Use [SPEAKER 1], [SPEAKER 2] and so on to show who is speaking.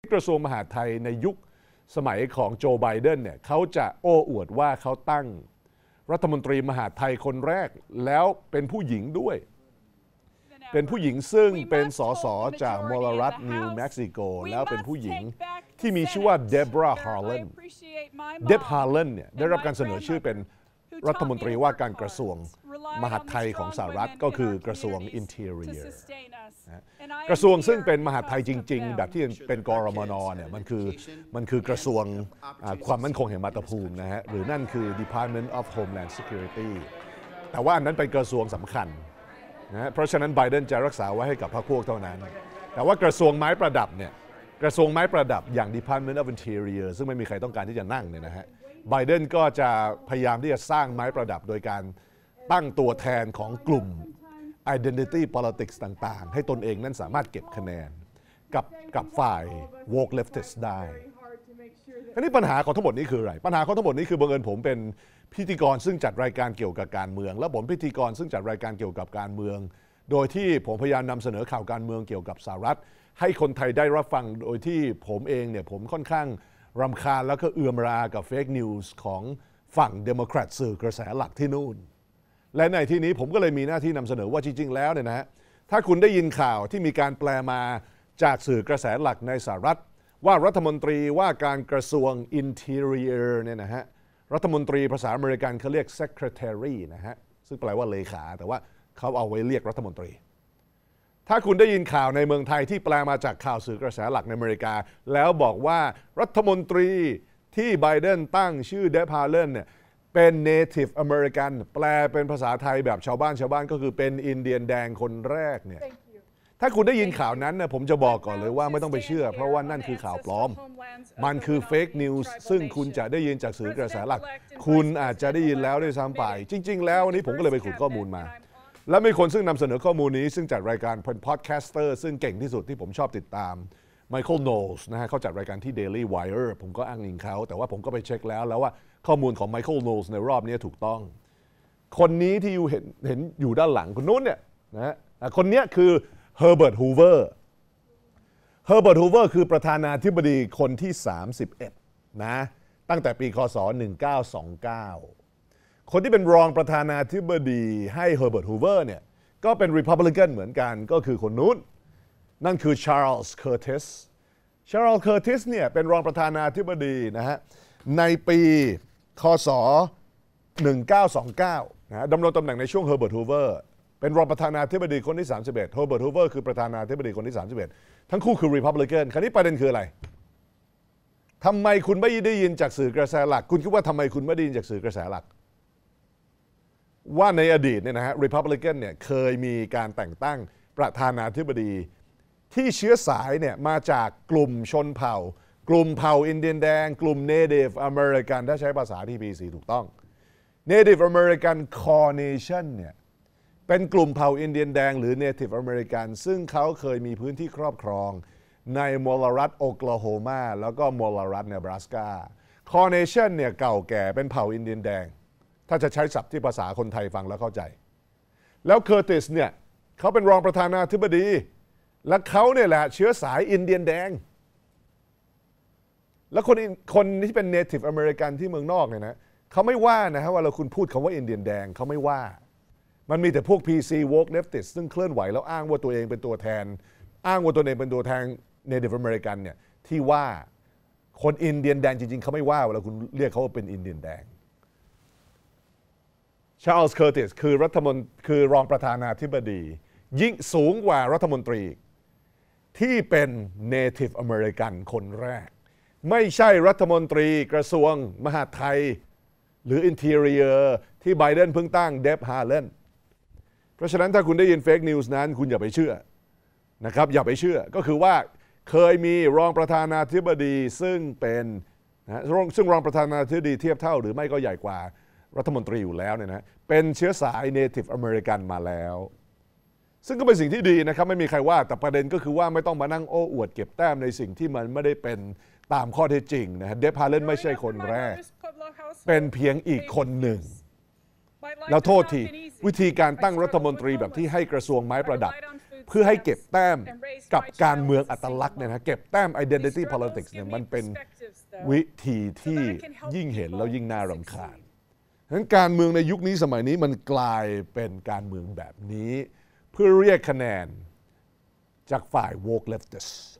[SPEAKER 1] กระทรวงมหาดไทยในยุคสมัยของโจไบเดนเนี่ยเขาจะโอ้อวดว่าเขาตั้ง รัฐมนตรีมหาดไทยคนแรกแล้วเป็นผู้หญิงด้วย เป็นผู้หญิงซึ่งเป็นสสจากมลรัตนิวเม็กซิโก แล้วเป็นผู้หญิงที่มีชื่อว่าเดบราฮาร์เลนเดบฮาร์เลนเนี่ยได้รับการเสนอชื่อเป็นรัฐมนตรีว่าการกระทรวงมหาดไทยของสหรัฐก็คือกระทรวงอินเทอร์เนียกระทรวงซึ่งเป็นมหาดไทยจริงๆแบบที่เป็นกรมนเนี่ยมันคือมันคือกระทรวงความมั่นคงแห่งมาตภูมินะฮะ หรือนั่นคือ Department of Homeland Security แต่ว่าอันนั้นเป็นกระทรวงสำคัญนะเพราะฉะนั้นไบเดนจะรักษาไว้ให้กับพรรคพวกเท่านั้น แต่ว่ากระทรวงไม้ประดับเนี่ยกระทรวงไม้ประดับอย่าง Department of Interior ซึ่งไม่มีใครต้องการที่จะนั่งเนี่ยนะฮะไบเดนก็จะพยายามที่จะสร้างไม้ประดับโดยการตั้งตัวแทนของกลุ่ม identity politics ต่าง ๆ ให้ตนเองนั้นสามารถเก็บคะแนนกับกับฝ่าย woke leftist ได้อันนี้ปัญหาของทั้งหมดนี้คืออะไร ปัญหาของทั้งหมดนี้คือบังเอิญผมเป็นพิธีกรซึ่งจัดรายการเกี่ยวกับการเมือง และผมพิธีกรซึ่งจัดรายการเกี่ยวกับการเมือง โดยที่ผมพยายามนำเสนอข่าวการเมืองเกี่ยวกับสหรัฐ ให้คนไทยได้รับฟังโดยที่ผมเองเนี่ยผมค่อนข้างรำคาญ แล้วก็เอือมรากับเฟกนิวส์ของฝั่งเดโมแครตสื่อกระแสหลักที่นู่น และในที่นี้ผมก็เลยมีหน้าที่นำเสนอว่าจริง ๆ แล้วเนี่ยนะฮะ ถ้าคุณได้ยินข่าวที่มีการแปลมาจากสื่อกระแสหลักในสหรัฐ ว่ารัฐมนตรีว่าการกระทรวงอินเทอเรียร์เนี่ยนะฮะ รัฐมนตรีภาษาอเมริกันเขาเรียก secretary นะฮะ ซึ่งแปลว่าเลขา แต่ว่าเขาเอาไว้เรียกรัฐมนตรีถ้าคุณได้ยินข่าวในเมืองไทยที่แปลมาจากข่าวสื่อกระแสหลักในอเมริกา แล้วบอกว่ารัฐมนตรีที่ไบเดนตั้งชื่อเดพาเลนเนี่ยเป็น Native American แปลเป็นภาษาไทยแบบชาวบ้านชาวบ้านก็คือเป็นอินเดียนแดงคนแรกเนี่ยถ้าคุณได้ยินข่าวนั้นนะผมจะบอกก่อนเลยว่าไม่ต้องไปเชื่อ เพราะว่านั่นคือข่าวปลอม มันคือเฟกนิวส์ซึ่งคุณจะได้ยินจากสื่อกระแสหลัก คุณอาจจะได้ยินแล้วด้วยซ้ำไป จริง ๆ แล้ววันนี้ผมก็เลยไปขุดข้อมูลมาและมีคนซึ่งนำเสนอข้อมูลนี้ซึ่งจัดรายการเป็นพอดแคสเตอร์ซึ่งเก่งที่สุดที่ผมชอบติดตามไมเคิลโนสนะฮะเขาจัดรายการที่ Daily Wire ผมก็อ้างอิงเขา แต่ว่าผมก็ไปเช็คแล้ว แล้วว่าข้อมูลของไมเคิลโนสในรอบนี้ถูกต้อง คนนี้ที่อยู่เห็นเห็นอยู่ด้านหลังคนนู้นเนี่ยนะฮะคนนี้คือเฮอร์เบิร์ตฮูเวอร์เฮอร์เบิร์ตฮูเวอร์คือประธานาธิบดีคนที่ 31 นะ ตั้งแต่ปีคศ1929คนที่เป็นรองประธานาธิบดีให้เฮอร์เบิร์ตฮูเวอร์เนี่ยก็เป็นริพับลิกันเหมือนกันก็คือคนนู้นนั่นคือชาร์ลส์เคอร์ติสชาร์ลส์เคอร์ติสเนี่ยเป็นรองประธานาธิบดีนะฮะในปีคศ1929นะดำรงตำแหน่งในช่วงเฮอร์เบิร์ตฮูเวอร์เป็นรองประธานาธิบดีคนที่31เฮอร์เบิร์ตฮูเวอร์คือประธานาธิบดีคนที่31ทั้งคู่คือริพับลิกันคราวนี้ประเด็นคืออะไรทำไมคุณไม่ได้ยินจากสื่อกระแสหลัก คุณคิดว่าทำไมคุณไม่ได้ยินจากสื่อกระแสหลักว่าในอดีตเนี่ยนะฮะร e พับลิกันเนี่ยเคยมีการแต่งตั้งประธานาธิบดีที่เชื้อสายเนี่ยมาจากกลุ่มชนเผ่า กลุ่มเผ่าอินเดียนแดง กลุ่มเนเ v ฟอเมริกันถ้าใช้ภาษาที่พีซีถูกต้องเนเ v ฟอเมริกันคอ r ์เนชั o นเนี่ยเป็นกลุ่มเผ่าอินเดียนแดงหรือเนเ v ฟอเมริกันซึ่งเขาเคยมีพื้นที่ครอบครองในมลรัฐ โอคลาโฮมา แล้วก็มลรัฐ เนบราสกาคอเนชั่นเนี่ยเก่าแก่เป็นเผ่าอินเดียนแดงถ้าจะใช้ศัพท์ที่ภาษาคนไทยฟังแล้วเข้าใจ แล้วเคอร์ติสเนี่ยเขาเป็นรองประธานาธิบดี และเขาเนี่ยแหละเชื้อสายอินเดียนแดง แล้วคนคนที่เป็นเนทีฟอเมริกันที่เมืองนอกเนี่ยนะเขาไม่ว่านะฮะว่าเราคุณพูดคาว่าอินเดียนแดงเขาไม่ว่า มันมีแต่พวก PC woke leftist ซึ่งเคลื่อนไหว แล้วอ้างว่าตัวเองเป็นตัวแทน อ้างว่าตัวเองเป็นตัวแทนเนทีฟอเมริกันเนี่ยที่ว่าคนอินเดียนแดงจริงๆเขาไม่ว่าเวลาคุณเรียกเขาว่าเป็นอินเดียนแดงชาร์ลส์เคอร์ติสคือรัฐมนคือรองประธานาธิบดี ยิ่งสูงกว่ารัฐมนตรี ที่เป็น Native American คนแรก ไม่ใช่รัฐมนตรีกระทรวงมหาดไทย หรืออ i n เ e ียร์ที่ไบเดนเพิ่งตั้งเดฟฮาเลนเพราะฉะนั้นถ้าคุณได้ยินเฟกนิวส์นั้น คุณอย่าไปเชื่อนะครับอย่าไปเชื่อ ก็คือว่าเคยมีรองประธานาธิบดีซึ่งเป็นนะซึ่งรองประธานาธิบดีเทียบเท่าหรือไม่ก็ใหญ่กว่ารัฐมนตรีอยู่แล้วเนี่ยนะเป็นเชื้อสาย Native American มาแล้ว ซึ่งก็เป็นสิ่งที่ดีนะครับไม่มีใครว่าแต่ประเด็นก็คือว่าไม่ต้องมานั่งโอ้อวดเก็บแต้มในสิ่งที่มันไม่ได้เป็นตามข้อเท็จจริงนะฮะเดฟพาเลนไม่ใช่คนแรก เป็นเพียงอีกคนหนึ่ง แล้วโทษที วิธีการตั้งรัฐมนตรีแบบที่ให้กระทรวงไม้ประดับ เพื่อให้เก็บแต้มกับการเมืองอัตลักษณ์เนี่ยนะเก็บแต้ม identity politics เนี่ยมันเป็นวิธีที่ยิ่งเห็นแล้วยิ่งน่ารำคาญนั้นการเมืองในยุคนี้สมัยนี้มันกลายเป็นการเมืองแบบนี้ เพื่อเรียกคะแนนจากฝ่าย woke leftist